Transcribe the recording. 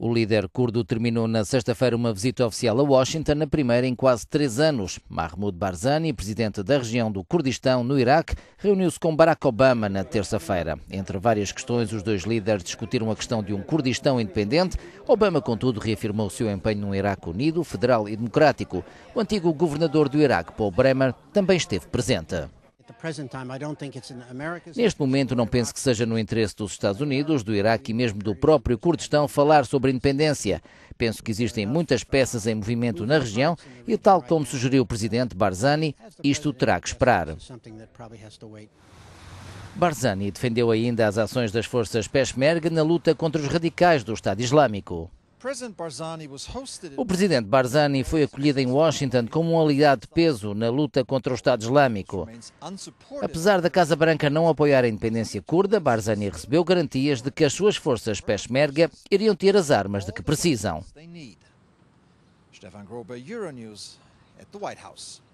O líder curdo terminou na sexta-feira uma visita oficial a Washington, a primeira em quase três anos. Mahmoud Barzani, presidente da região do Kurdistão, no Iraque, reuniu-se com Barack Obama na terça-feira. Entre várias questões, os dois líderes discutiram a questão de um Kurdistão independente. Obama, contudo, reafirmou seu empenho num Iraque unido, federal e democrático. O antigo governador do Iraque, Paul Bremer, também esteve presente. Neste momento, não penso que seja no interesse dos Estados Unidos, do Iraque e mesmo do próprio Kurdistão falar sobre independência. Penso que existem muitas peças em movimento na região e, tal como sugeriu o presidente Barzani, isto terá que esperar. Barzani defendeu ainda as ações das forças Peshmerga na luta contra os radicais do Estado Islâmico. O presidente Barzani foi acolhido em Washington como um aliado de peso na luta contra o Estado Islâmico. Apesar da Casa Branca não apoiar a independência curda, Barzani recebeu garantias de que as suas forças peshmerga iriam ter as armas de que precisam. Stefan Grober, Euronews, at the White House.